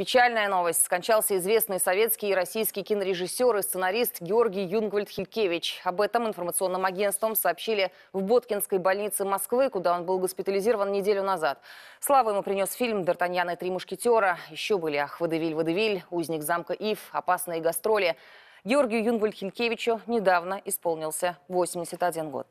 Печальная новость. Скончался известный советский и российский кинорежиссер и сценарист Георгий Юнгвальд Хилькевич. Об этом информационным агентством сообщили в Боткинской больнице Москвы, куда он был госпитализирован неделю назад. Славу ему принес фильм «Дартаньяна и три мушкетера». Еще были «Ах, Водевиль, Водевиль», «Узник замка Ив», «Опасные гастроли». Георгию Юнгвальд Хилькевичу недавно исполнился 81 год.